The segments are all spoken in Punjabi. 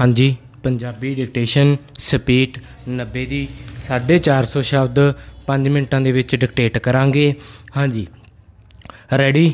ਹਾਂਜੀ ਪੰਜਾਬੀ ਡਿਕਟੇਸ਼ਨ ਸਪੀਡ 90 ਦੀ 450 ਸ਼ਬਦ 5 ਮਿੰਟਾਂ ਦੇ ਵਿੱਚ ਡਿਕਟੇਟ ਕਰਾਂਗੇ ਹਾਂਜੀ ਰੈਡੀ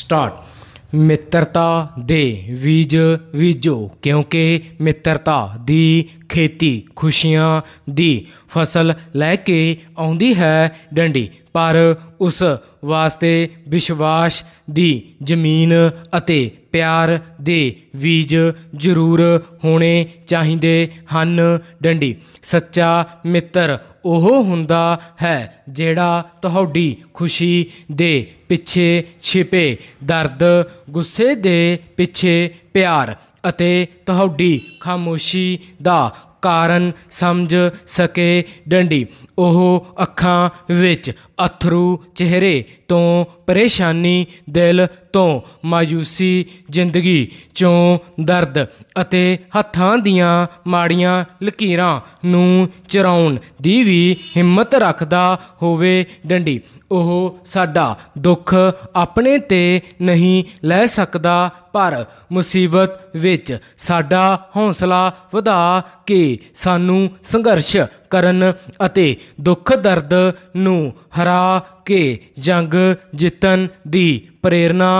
ਸਟਾਰਟ ਮਿੱਤਰਤਾ ਦੇ ਬੀਜ ਬੀਜੋ ਕਿਉਂਕਿ ਮਿੱਤਰਤਾ ਦੀ ਖੇਤੀ ਖੁਸ਼ੀਆਂ ਦੀ ਫਸਲ ਲੈ ਕੇ ਆਉਂਦੀ ਹੈ ਡੰਡੀ ਪਰ ਉਸ ਵਾਸਤੇ ਵਿਸ਼ਵਾਸ ਦੀ ਜ਼ਮੀਨ ਅਤੇ ਪਿਆਰ ਦੇ ਬੀਜ ਜ਼ਰੂਰ ਹੋਣੇ ਚਾਹੀਦੇ ਹਨ ਡੰਡੀ ਸੱਚਾ ਮਿੱਤਰ ਉਹ ਹੁੰਦਾ ਹੈ ਜਿਹੜਾ ਤੁਹਾਡੀ ਖੁਸ਼ੀ ਦੇ ਪਿੱਛੇ ਛਿਪੇ ਦਰਦ ਗੁੱਸੇ ਦੇ ਪਿੱਛੇ ਪਿਆਰ ਅਤੇ ਤੁਹਾਡੀ ਖਾਮੋਸ਼ੀ ਦਾ ਕਾਰਨ ਸਮਝ ਸਕੇ ਡੰਡੀ ਉਹ ਅੱਖਾਂ ਵਿੱਚ ਅਥਰੂ ਚਿਹਰੇ ਤੋਂ ਪਰੇਸ਼ਾਨੀ ਦਿਲ ਤੋਂ ਮਾਯੂਸੀ ਜ਼ਿੰਦਗੀ ਚੋਂ ਦਰਦ ਅਤੇ ਹੱਥਾਂ ਦੀਆਂ ਮਾੜੀਆਂ ਲਕੀਰਾਂ ਨੂੰ ਚਰਾਉਣ ਦੀ ਵੀ ਹਿੰਮਤ ਰੱਖਦਾ ਹੋਵੇ ਡੰਡੀ ਉਹ ਸਾਡਾ ਦੁੱਖ ਆਪਣੇ ਤੇ ਨਹੀਂ ਲੈ ਸਕਦਾ ਪਰ ਮੁਸੀਬਤ ਵਿੱਚ ਸਾਡਾ ਹੌਸਲਾ ਵਧਾ ਕੇ ਸਾਨੂੰ ਸੰਘਰਸ਼ ਕਰਨ ਅਤੇ ਦੁੱਖ ਦਰਦ ਨੂੰ ਹਰਾ ਕੇ ਜੰਗ ਜਿੱਤਣ ਦੀ ਪ੍ਰੇਰਣਾ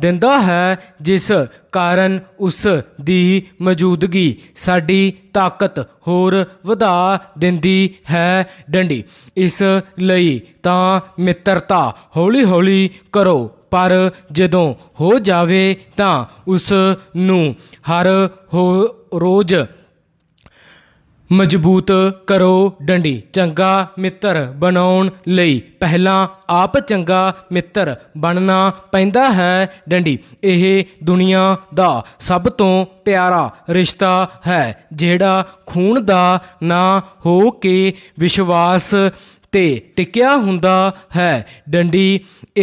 ਦਿੰਦਾ ਹੈ ਜਿਸ ਕਾਰਨ ਉਸ ਦੀ ਮੌਜੂਦਗੀ ਸਾਡੀ ਤਾਕਤ ਹੋਰ ਵਧਾ ਦਿੰਦੀ ਹੈ ਡੰਡੀ ਇਸ ਲਈ ਤਾਂ ਮਿੱਤਰਤਾ ਹੌਲੀ-ਹੌਲੀ ਕਰੋ ਪਰ ਜਦੋਂ ਹੋ ਜਾਵੇ ਤਾਂ ਉਸ ਨੂੰ ਹਰ ਰੋਜ਼ ਮਜ਼ਬੂਤ ਕਰੋ ਡੰਡੀ ਚੰਗਾ ਮਿੱਤਰ ਬਣਾਉਣ ਲਈ ਪਹਿਲਾਂ ਆਪ ਚੰਗਾ ਮਿੱਤਰ ਬਣਨਾ ਪੈਂਦਾ ਹੈ ਡੰਡੀ ਇਹ ਦੁਨੀਆ ਦਾ ਸਭ ਤੋਂ ਪਿਆਰਾ ਰਿਸ਼ਤਾ ਹੈ ਜਿਹੜਾ ਖੂਨ ਦਾ ਨਾ ਹੋ ਕੇ ਵਿਸ਼ਵਾਸ ਤੇ ਟਿਕਿਆ ਹੁੰਦਾ ਹੈ ਡੰਡੀ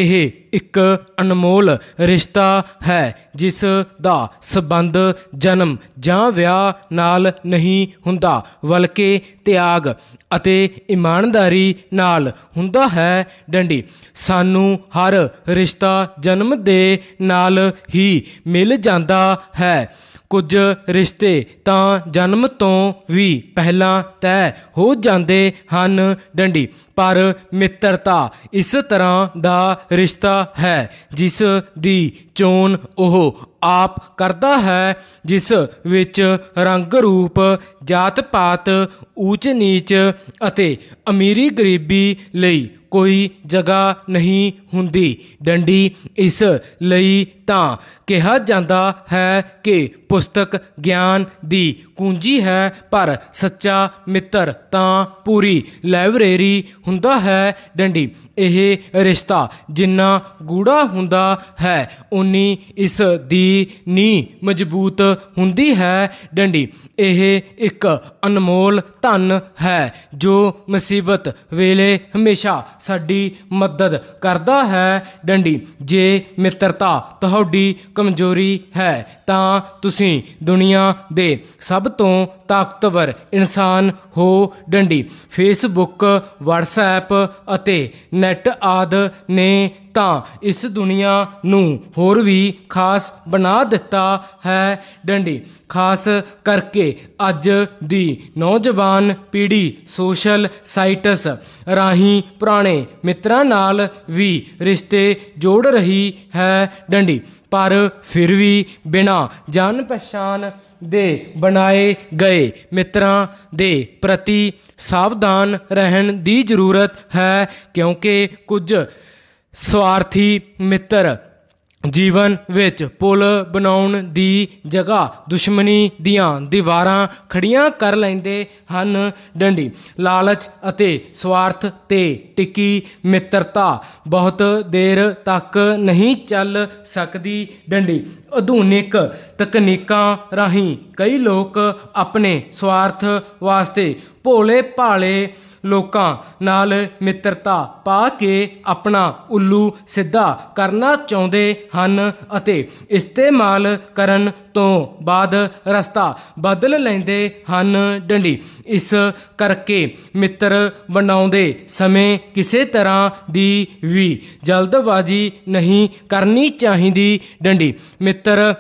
ਇਹ ਇੱਕ ਅਨਮੋਲ ਰਿਸ਼ਤਾ ਹੈ ਜਿਸ ਦਾ ਸਬੰਧ ਜਨਮ ਜਾਂ ਵਿਆਹ ਨਾਲ ਨਹੀਂ ਹੁੰਦਾ ਬਲਕਿ ਤਿਆਗ ਅਤੇ ਇਮਾਨਦਾਰੀ ਨਾਲ ਹੁੰਦਾ ਹੈ ਡੰਡੀ ਸਾਨੂੰ ਹਰ ਰਿਸ਼ਤਾ ਜਨਮ ਦੇ ਨਾਲ ਹੀ ਮਿਲ ਜਾਂਦਾ ਹੈ ਕੁਝ ਰਿਸ਼ਤੇ ਤਾਂ ਜਨਮ ਤੋਂ ਵੀ ਪਹਿਲਾਂ ਤੈ ਹੋ ਜਾਂਦੇ ਹਨ ਡੰਡੀ ਪਰ ਮਿੱਤਰਤਾ ਇਸ ਤਰ੍ਹਾਂ ਦਾ ਰਿਸ਼ਤਾ ਹੈ ਜਿਸ ਦੀ ਚੋਣ ਉਹ ਆਪ ਕਰਦਾ ਹੈ ਜਿਸ ਵਿੱਚ ਰੰਗ ਰੂਪ ਜਾਤ ਪਾਤ ਊਚ ਨੀਚ ਅਤੇ ਅਮੀਰੀ ਗਰੀਬੀ ਲਈ ਕੋਈ ਜਗ੍ਹਾ ਨਹੀਂ ਹੁੰਦੀ ਡੰਡੀ ਇਸ ਲਈ ਤਾਂ ਕਿਹਾ ਜਾਂਦਾ ਹੈ ਕਿ ਪੁਸਤਕ ਗਿਆਨ ਦੀ ਕੁੰਜੀ ਹੈ ਪਰ ਸੱਚਾ ਮਿੱਤਰ ਤਾਂ ਪੂਰੀ ਲਾਇਬ੍ਰੇਰੀ ਹੁੰਦਾ ਹੈ ਡੰਡੀ ਇਹ ਰਿਸ਼ਤਾ ਜਿੰਨਾ ਗੂੜਾ ਹੁੰਦਾ ਹੈ ਉਨੀ ਇਸ ਦੀ ਦੀ ਨੀ ਮਜ਼ਬੂਤ ਹੁੰਦੀ ਹੈ ਡੰਡੀ ਇਹ ਇੱਕ ਅਨਮੋਲ ਧਨ ਹੈ ਜੋ ਮੁਸੀਬਤ ਵੇਲੇ ਹਮੇਸ਼ਾ ਸਾਡੀ ਮਦਦ ਕਰਦਾ ਹੈ ਡੰਡੀ ਜੇ ਮਿੱਤਰਤਾ ਤੁਹਾਡੀ ਕਮਜ਼ੋਰੀ ਹੈ ਤਾਂ ਤੁਸੀਂ ਦੁਨੀਆ ਦੇ ਸਭ ਤੋਂ ਤਾਕਤਵਰ ਇਨਸਾਨ ਹੋ ਡੰਡੀ ਫੇਸਬੁੱਕ ਵਟਸਐਪ ਅਤੇ ਨੈਟ ਆਦ ਨੇ ਤਾਂ ਇਸ ਦੁਨੀਆ ਨੂੰ ਹੋਰ ਵੀ ਖਾਸ ਬਣਾ ਬਣਾ ਦਿੱਤਾ ਹੈ ਡੰਡੀ ਖਾਸ ਕਰਕੇ ਅੱਜ ਦੀ ਨੌਜਵਾਨ ਪੀੜ੍ਹੀ ਸੋਸ਼ਲ ਸਾਈਟਸ ਰਾਹੀਂ ਪੁਰਾਣੇ ਮਿੱਤਰਾਂ ਨਾਲ ਵੀ ਰਿਸ਼ਤੇ ਜੋੜ ਰਹੀ ਹੈ ਡੰਡੀ ਪਰ ਫਿਰ ਵੀ ਬਿਨਾ ਜਾਣ ਪਛਾਣ ਦੇ ਬਣਾਏ ਗਏ ਮਿੱਤਰਾਂ ਦੇ ਪ੍ਰਤੀ ਸਾਵਧਾਨ ਰਹਿਣ ਦੀ ਜ਼ਰੂਰਤ ਹੈ ਕਿਉਂਕਿ ਕੁਝ ਸਵਾਰਥੀ ਮਿੱਤਰ ਜੀਵਨ ਵਿੱਚ ਪੁਲ ਬਣਾਉਣ ਦੀ ਜਗ੍ਹਾ ਦੁਸ਼ਮਣੀ ਦੀਆਂ ਦੀਵਾਰਾਂ ਖੜੀਆਂ ਕਰ ਲੈਂਦੇ ਹਨ ਡੰਡੀ ਲਾਲਚ ਅਤੇ ਸਵਾਰਥ ਤੇ ਟਿੱਕੀ ਮਿੱਤਰਤਾ ਬਹੁਤ ਦੇਰ ਤੱਕ ਨਹੀਂ ਚੱਲ ਸਕਦੀ ਡੰਡੀ ਆਧੁਨਿਕ ਤਕਨੀਕਾਂ ਰਾਹੀਂ ਕਈ ਲੋਕ ਆਪਣੇ ਸਵਾਰਥ ਵਾਸਤੇ ਭੋਲੇ ਭਾਲੇ ਲੋਕਾਂ ਨਾਲ ਮਿੱਤਰਤਾ ਪਾ ਕੇ ਆਪਣਾ ਉੱਲੂ ਸਿੱਧਾ ਕਰਨਾ ਚਾਹੁੰਦੇ ਹਨ ਅਤੇ ਇਸਤੇਮਾਲ ਕਰਨ ਤੋਂ ਬਾਅਦ ਰਸਤਾ ਬਦਲ ਲੈਂਦੇ ਹਨ ਡੰਡੀ ਇਸ ਕਰਕੇ ਮਿੱਤਰ ਬਣਾਉਂਦੇ ਸਮੇਂ ਕਿਸੇ ਤਰ੍ਹਾਂ ਦੀ ਵੀ ਜਲਦਬਾਜ਼ੀ ਨਹੀਂ ਕਰਨੀ ਚਾਹੀਦੀ ਡੰਡੀ ਮਿੱਤਰ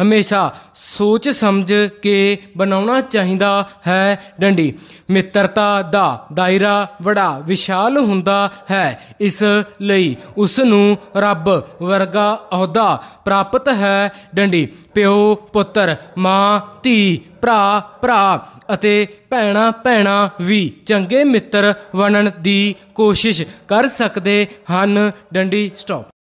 ਹਮੇਸ਼ਾ ਸੋਚ ਸਮਝ ਕੇ ਬਣਾਉਣਾ ਚਾਹੀਦਾ ਹੈ ਡੰਡੀ ਮਿੱਤਰਤਾ ਦਾ ਦਾਇਰਾ ਬੜਾ ਵਿਸ਼ਾਲ ਹੁੰਦਾ ਹੈ ਇਸ ਲਈ ਉਸ ਨੂੰ ਰੱਬ ਵਰਗਾ ਅਹੁਦਾ ਪ੍ਰਾਪਤ ਹੈ ਡੰਡੀ ਪਿਓ ਪੁੱਤਰ ਮਾਂ ਧੀ ਭਰਾ ਭਰਾ ਅਤੇ ਭੈਣਾ ਭੈਣਾ ਵੀ ਚੰਗੇ ਮਿੱਤਰ ਬਣਨ ਦੀ ਕੋਸ਼ਿਸ਼ ਕਰ ਸਕਦੇ ਹਨ ਡੰਡੀ ਸਟਾਪ